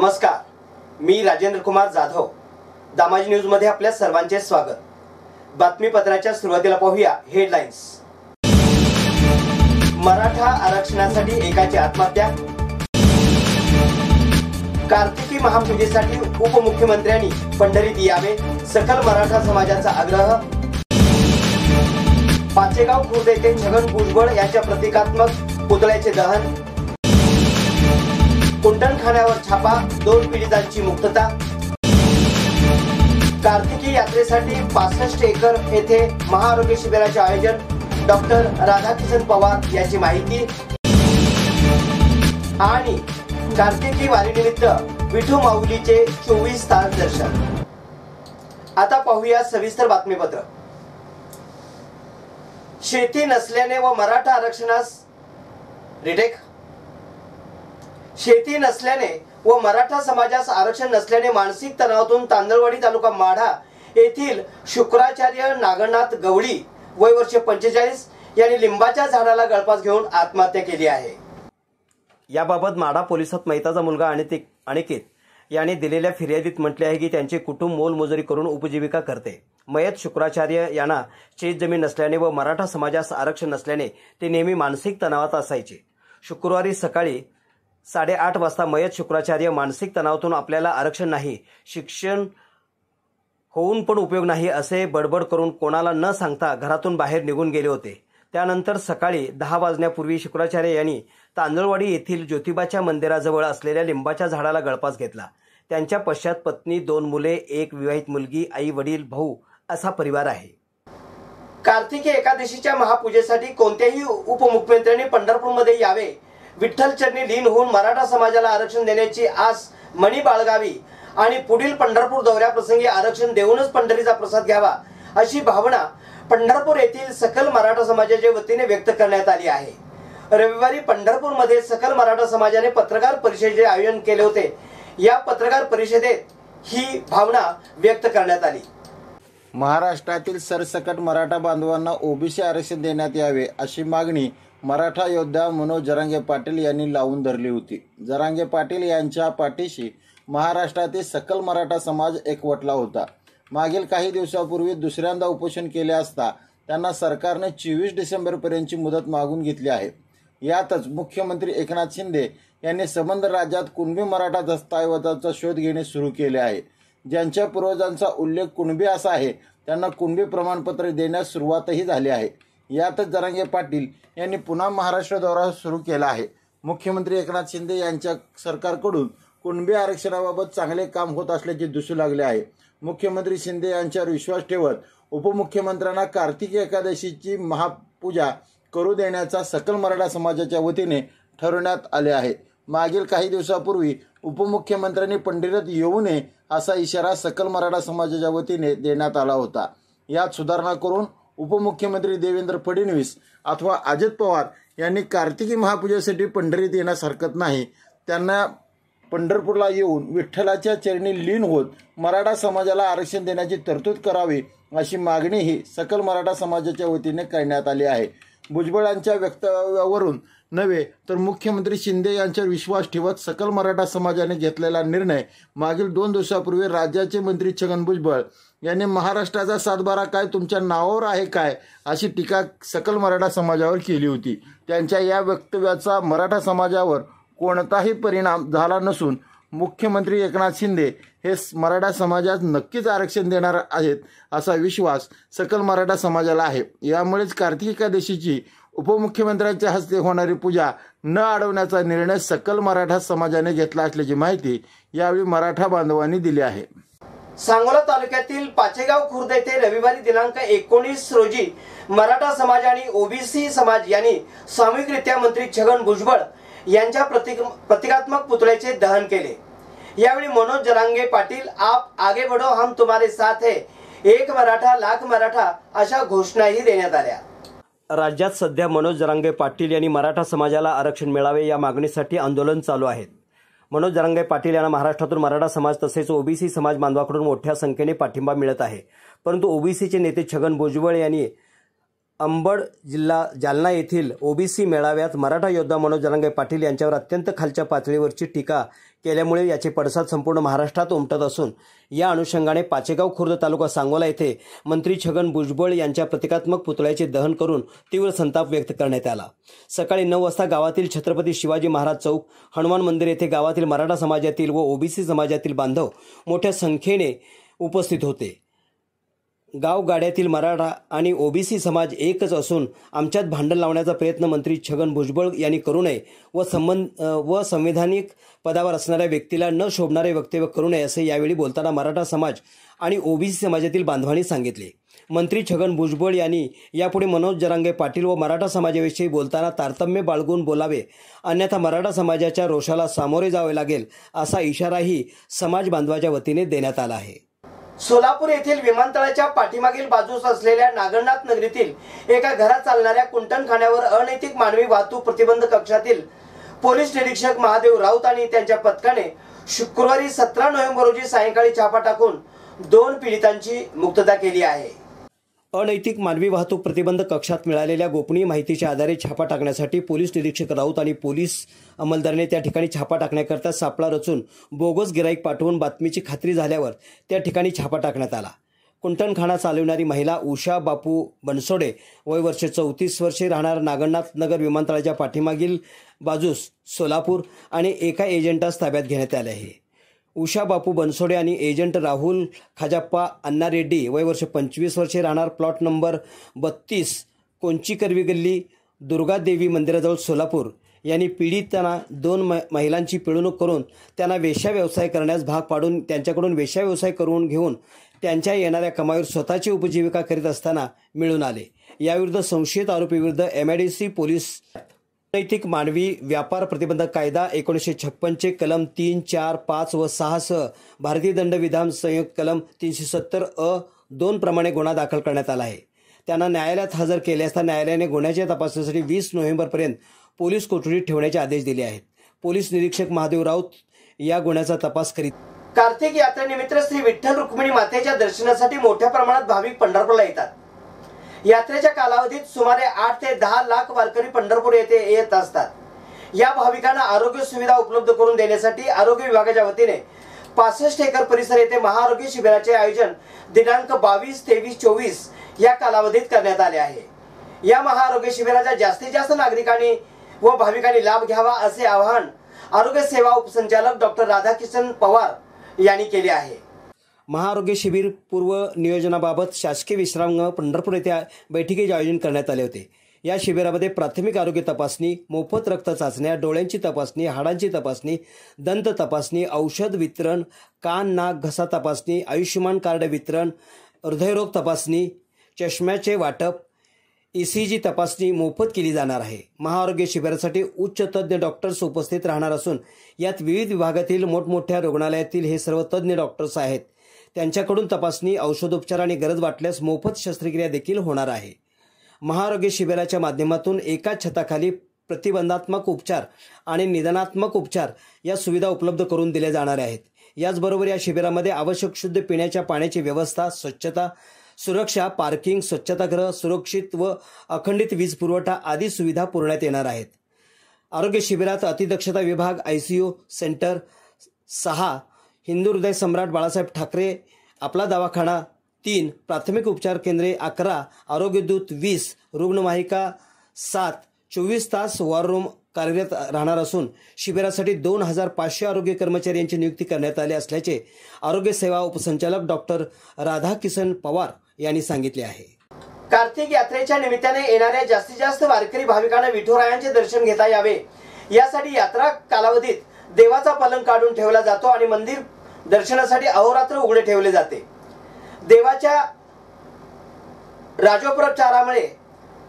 नमस्कार मी राजेंद्र कुमार जाधव दामाजी मध्ये आपल्या सर्वांचे स्वागत बातमीपत्राच्या सुरुवातीला पाहूया हेडलाईन्स मराठा आरक्षणासाठी एकाची आत्महत्या कार्तिकी महापूजेसाठी उपमुख्यमंत्र्यांनी पंढरीत यावे सकल मराठा समाजाचा आग्रह पाचेगाव खुर्द येथे छगन भुजबळ यांच्या प्रतिकात्मक पुतळ्याचे दहन खाण्यावर छापा दोन पीडितांची मुक्तता कार्तिकी यात्रेसाठी पासष्ट एकर येथे महाआरोग्य शिबिराचे आयोजन डॉक्टर राधाकिशन पवार यांची माहिती आणि कार्तिकी वारीनिमित्त विठू माऊलीचे चोवीस तास दर्शन आता पाहूया सविस्तर बातमीपत्र शेती नसल्याने व मराठा आरक्षणास रिटेक शेती नसल्याने व मराठा समाजास आरक्षण नसल्याने मानसिक तणावातून तांदळवाडी तालुका माढा येथील शुक्राचार्य नागनाथ गवळी वय वर्ष पंचेचाळीस यांनी लिंबाच्या झाडाला गळपास घेऊन आत्महत्या केली आहे याबाबत माढा पोलिसात मैताचा मुलगा अनितिक अनिकेत यांनी दिलेल्या फिर्यादीत म्हटले आहे की त्यांचे कुटुंब मोलमजुरी करून उपजीविका करते मयत शुक्राचार्य यांना शेतजमीन नसल्याने व मराठा समाजास आरक्षण नसल्याने ते नेहमी मानसिक तणावात असायचे शुक्रवारी सकाळी साडेआठ वाजता मयत शुक्राचार्य मानसिक तणावातून आपल्याला आरक्षण नाही शिक्षण होऊन पण उपयोग नाही असे बडबड करून कोणाला न सांगता घरातून बाहेर निघून गेले होते त्यानंतर सकाळी दहा वाजण्यापूर्वी शुक्राचार्य यांनी तांदळवाडी येथील ज्योतिबाच्या मंदिराजवळ असलेल्या लिंबाच्या झाडाला गळपास घेतला त्यांच्या पश्चात पत्नी दोन मुले एक विवाहित मुलगी आई वडील भाऊ असा परिवार आहे कार्तिकी एकादशीच्या महापूजेसाठी कोणत्याही उपमुख्यमंत्र्यांनी पंढरपूरमध्ये यावे विठ्ठल चरणी लीन होऊन मराठा समाजाला आरक्षण देण्याची आस मणी बाळगावी आणि पुढील पंढरपूर दौऱ्याप्रसंगी आरक्षण देऊनच पंढरीचा प्रसाद घ्यावा अशी भावना पंढरपूर येथील सकल मराठा समाजाच्या वतीने व्यक्त करण्यात आली आहे रविवारी पंढरपूरमध्ये सकल मराठा समाजाने पत्रकार परिषदेचे आयोजन केले होते या पत्रकार परिषदेत ही भावना व्यक्त करण्यात आली महाराष्ट्रातील सरसकट मराठा बांधवांना ओबीसी आरक्षण देण्यात यावे अशी मागणी मराठा योद्धा मनोज जरांगे पाटील यांनी लावून धरली होती जरांगे पाटील यांच्या पाठीशी महाराष्ट्रातील सकल मराठा समाज एकवटला होता मागील काही दिवसापूर्वी दुसऱ्यांदा उपोषण केले असता त्यांना सरकारने चोवीस डिसेंबरपर्यंतची मुदत मागून घेतली आहे यातच मुख्यमंत्री एकनाथ शिंदे यांनी संबंध राज्यात कुणबी मराठा दस्तऐवजाचा शोध घेणे सुरू केले आहे ज्यांच्या पूर्वजांचा उल्लेख कुणबी असा आहे त्यांना कुणबी प्रमाणपत्र देण्यास सुरुवातही झाली आहे यातच जरांगे पाटील यांनी पुन्हा महाराष्ट्र दौरा सुरू केला आहे मुख्यमंत्री एकनाथ शिंदे यांच्या सरकारकडून कुणबी आरक्षणाबाबत चांगले काम होत असल्याचे दिसू लागले आहे मुख्यमंत्री शिंदे यांच्यावर विश्वास ठेवत उपमुख्यमंत्र्यांना कार्तिक एकादशीची महापूजा करू देण्याचा सकल मराठा समाजाच्या वतीने ठरवण्यात आले आहे मागील काही दिवसापूर्वी उपमुख्यमंत्र्यांनी पंढरीत येऊ नये असा इशारा सकल मराठा समाजाच्या वतीने देण्यात आला होता यात सुधारणा करून उपमुख्यमंत्री देवेंद्र फडणवीस अथवा अजित पवार यांनी कार्तिकी महापूजेसाठी पंढरीत येण्यास हरकत नाही त्यांना पंढरपूरला येऊन विठ्ठलाच्या चरणी लीन होत मराठा समाजाला आरक्षण देण्याची तरतूद करावी अशी मागणीही सकल मराठा समाजाच्या वतीने करण्यात आली आहे भुजबळांच्या वक्तव्यावरून नव्हे तर मुख्यमंत्री शिंदे यांच्यावर विश्वास ठेवत सकल मराठा समाजाने घेतलेला निर्णय मागील दोन दिवसापूर्वी राज्याचे मंत्री छगन भुजबळ यांनी महाराष्ट्राचा सातबारा काय तुमच्या नावावर आहे काय अशी टीका सकल मराठा समाजावर केली होती त्यांच्या या वक्तव्याचा मराठा समाजावर कोणताही परिणाम झाला नसून मुख्यमंत्री एकनाथ शिंदे हे मराठा समाजात नक्कीच आरक्षण देणार आहेत असा विश्वास सकल मराठा समाजाला आहे यामुळेच कार्तिक एकादशीची उपमुख्यमंत्र्यांच्या हस्ते होणारी पूजा न अडवण्याचा निर्णय सकल मराठा समाजाने घेतला असल्याची माहिती यावेळी मराठा बांधवांनी दिली आहे सांगोला तालुक्यातील पाचेगाव खुर्द येथे रविवारी दिनांक एकोणीस रोजी मराठा समाज आणि ओबीसी समाज यांनी सामूहिकरित्या मंत्री छगन भुजबळ यांच्या प्रतिकात्मक पुतळ्याचे दहन केले यावेळी मनोज जरांगे पाटील आप आगे बढो हम तुम्हारे साथ है एक मराठा लाख मराठा अशा घोषणाही देण्यात आल्या राज्यात सध्या मनोज जरांगे पाटील यांनी मराठा समाजाला आरक्षण मिळावे या मागणीसाठी आंदोलन चालू आहे मनोज जरांगे पाटील यांना महाराष्ट्रातून मराठा समाज तसेच ओबीसी समाज बांधवाकडून मोठ्या संख्येने पाठिंबा मिळत आहे परंतु ओबीसीचे नेते छगन भुजबळ यांनी अंबड जिल्हा जालना येथील ओबीसी मेळाव्यात मराठा योद्धा मनोज पाटील यांच्यावर अत्यंत खालच्या पातळीवरची टीका केल्यामुळे याचे पडसाद संपूर्ण महाराष्ट्रात उमटत असून या अनुषंगाने पाचेगाव खुर्द तालुका सांगोला येथे मंत्री छगन भुजबळ यांच्या प्रतिकात्मक पुतळ्याचे दहन करून तीव्र संताप व्यक्त करण्यात आला सकाळी नऊ वाजता गावातील छत्रपती शिवाजी महाराज चौक हनुमान मंदिर येथे गावातील मराठा समाजातील व ओबीसी समाजातील बांधव मोठ्या संख्येने उपस्थित होते गावगाड्यातील मराठा आणि ओबीसी समाज एकच असून आमच्यात भांडण लावण्याचा प्रयत्न मंत्री छगन भुजबळ यांनी करू नये व संबंध व संविधानिक पदावर असणाऱ्या व्यक्तीला न शोभणारे वक्तव्य करू नये असे यावेळी बोलताना मराठा समाज आणि ओबीसी समाजातील बांधवांनी सांगितले मंत्री छगन भुजबळ यांनी यापुढे मनोज जरांगे पाटील व मराठा समाजाविषयी बोलताना तारतम्य बाळगून बोलावे अन्यथा मराठा समाजाच्या रोषाला सामोरे जावे लागेल असा इशाराही समाज बांधवाच्या वतीने देण्यात आला आहे सोलापूर येथील विमानतळाच्या पाठीमागील बाजूस असलेल्या नागरनाथ नगरीतील एका घरात चालणाऱ्या कुंटण अनैतिक मानवी वाहतूक प्रतिबंध कक्षातील पोलीस निरीक्षक महादेव राऊत आणि त्यांच्या पथकाने शुक्रवारी सतरा नोव्हेंबर रोजी सायंकाळी छापा टाकून दोन पीडितांची मुक्तता केली आहे अनैतिक मानवी वाहतूक प्रतिबंध कक्षात मिळालेल्या गोपनीय माहितीच्या आधारे छापा टाकण्यासाठी पोलीस निरीक्षक राऊत आणि पोलीस अंमलदाराने त्या ठिकाणी छापा टाकण्याकरता सापळा रचून बोगस गिराईक पाठवून बातमीची खात्री झाल्यावर त्या ठिकाणी छापा टाकण्यात आला कुंटणखाना चालवणारी महिला उषा बापू बनसोडे वय वर्ष चौतीस वर्षे राहणार नागरनाथ नगर विमानतळाच्या पाठीमागील बाजूस सोलापूर आणि एका एजंटास ताब्यात घेण्यात आले आहे उषा बापू बनसोडे आणि एजंट राहुल खाजाप्पा अण्णा रेड्डी वय वर्ष पंचवीस वर्षे राहणार प्लॉट नंबर बत्तीस कोंची करवी गल्ली दुर्गादेवी मंदिराजवळ सोलापूर यांनी पीडितांना दोन महिलांची पिळवणूक करून त्यांना वेश्या व्यवसाय करण्यास भाग पाडून त्यांच्याकडून वेश्या व्यवसाय करून घेऊन त्यांच्या येणाऱ्या कमाईवर स्वतःची उपजीविका करीत असताना मिळून आले याविरुद्ध संशयित आरोपीविरुद्ध M I D C police नैतिक मानवी व्यापार प्रतिबंधक कायदा एकोणीसशे छप्पनचे कलम तीन चार पाच व सह भारतीय दंडविधान संयुक्त कलम तीनशे सत्तर अ दोन प्रमाणे गुन्हा दाखल करण्यात आला आहे त्यांना न्यायालयात हजर केले असता न्यायालयाने गुन्ह्याच्या तपासणीसाठी वीस नोव्हेंबरपर्यंत पोलीस कोठडीत ठेवण्याचे आदेश दिले आहेत पोलीस निरीक्षक महादेव राऊत या गुन्ह्याचा तपास करीत कार्तिक यात्रेनिमित्त श्री विठ्ठल रुक्मिणी मातेच्या दर्शनासाठी मोठ्या प्रमाणात भाविक पंढरपूरला येतात यात्रेच्या कालावधीत सुमारे आठ ते दहा लाख वारकरी पंढरपूर येथे येत असतात या भाविकांना आरोग्य सुविधा उपलब्ध करून देण्यासाठी आरोग्य विभागाच्या वतीने पासष्ट एकर परिसर येथे महाआरोग्य शिबिराचे आयोजन दिनांक बावीस तेवीस चोवीस या कालावधीत करण्यात आले आहे या महाआरोग्य शिबिराचा जास्तीत जास्त नागरिकांनी व भाविकांनी लाभ घ्यावा असे आवाहन आरोग्य सेवा उपसंचालक डॉक्टर राधाकिशन पवार यांनी केले आहे महाआरोग्य शिबिर पूर्व नियोजनाबाबत शासकीय विश्रामगृह पंढरपूर येथे बैठकीचे आयोजन करण्यात आले होते या शिबिरामध्ये प्राथमिक आरोग्य तपासणी मोफत रक्त चाचण्या डोळ्यांची तपासणी हाडांची तपासणी दंत तपासणी औषध वितरण कान नाक घसा तपासणी आयुष्यमान कार्ड वितरण हृदयरोग तपासणी चष्म्याचे वाटप ई सी जी तपासणी मोफत केली जाणार आहे महाआरोग्य शिबिरासाठी उच्च तज्ज्ञ डॉक्टर्स उपस्थित राहणार असून यात विविध विभागातील मोठमोठ्या रुग्णालयातील हे सर्व तज्ज्ञ डॉक्टर्स आहेत त्यांच्याकडून तपासणी औषधोपचार आणि गरज वाटल्यास मोफत शस्त्रक्रिया देखील होणार आहे महाआरोग्य शिबिराच्या माध्यमातून एकाच छताखाली प्रतिबंधात्मक उपचार आणि निदानात्मक उपचार या सुविधा उपलब्ध करून दिल्या जाणार आहेत याचबरोबर या शिबिरामध्ये आवश्यक शुद्ध पिण्याच्या पाण्याची व्यवस्था स्वच्छता सुरक्षा पार्किंग स्वच्छतागृह सुरक्षित व अखंडित वीज पुरवठा आदी सुविधा पुरवण्यात येणार आहेत आरोग्य शिबिरात अतिदक्षता विभाग आय सी यू सेंटर सहा हिंदू हृदय सम्राट बाळासाहेब ठाकरे आपला दवाखाना तीन प्राथमिक उपचार केंद्रे अकरा आरोग्यदूत वीस रुग्णवाहिका सात चोवीस तास वॉर रूम कार्यरत राहणार असून शिबिरासाठी दोन हजार पाचशे आरोग्य कर्मचारी यांची नियुक्ती करण्यात आली असल्याचे आरोग्य सेवा उपसंचालक डॉक्टर किसन पवार यांनी सांगितले आहे कार्तिक यात्रेच्या निमित्ताने येणाऱ्या जास्तीत जास्त वारकरी भाविकांना विठोरायांचे दर्शन घेता यावे यासाठी यात्रा कालावधीत देवाचा पलंग काढून ठेवला जातो आणि मंदिर दर्शनासाठी अहोरात्र उघडे ठेवले जाते देवाच्या राजोपचारामुळे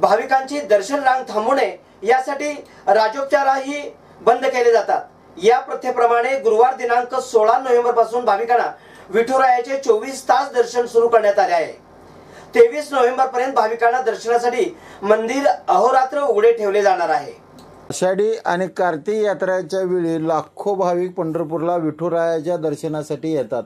भाविकांची दर्शन रांग थांबू नये यासाठी राजोपचारही बंद केले जातात या प्रथेप्रमाणे गुरुवार दिनांक सोळा नोव्हेंबर पासून भाविकांना विठुरायाचे चोवीस तास दर्शन सुरू करण्यात आले आहे तेवीस नोव्हेंबर पर्यंत भाविकांना दर्शनासाठी मंदिर अहोरात्र उघडे ठेवले जाणार आहे आषाढी आणि कार्तिक यात्रेच्या वेळी लाखो भाविक पंढरपूरला विठुरायाच्या दर्शनासाठी येतात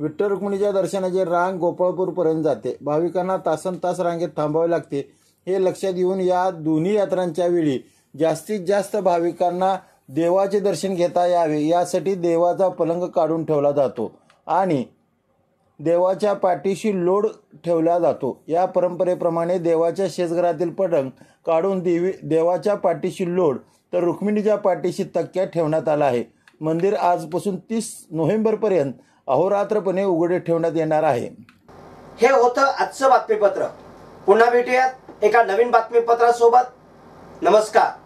विठ्ठल रुक्मिणीच्या दर्शनाची रांग गोपाळपूरपर्यंत जाते भाविकांना तासन तास रांगेत थांबावे लागते हे लक्षात येऊन या दोन्ही यात्रांच्या वेळी जास्तीत जास्त भाविकांना देवाचे दर्शन घेता यावे यासाठी देवाचा पलंग काढून ठेवला जातो आणि देवाच्या पाठीशी लोड ठेवला जातो या परंपरेप्रमाणे देवाच्या शेजघरातील पटंग काढून देवी देवाच्या पाठीशी लोड तर रुक्मिणीच्या पाठीशी तक्क्या ठेवण्यात आला आहे मंदिर आजपासून तीस नोव्हेंबरपर्यंत अहोरात्रपणे उघडे ठेवण्यात येणार आहे हे होतं आजचं बातमीपत्र पुन्हा भेटूयात एका नवीन बातमीपत्रासोबत नमस्कार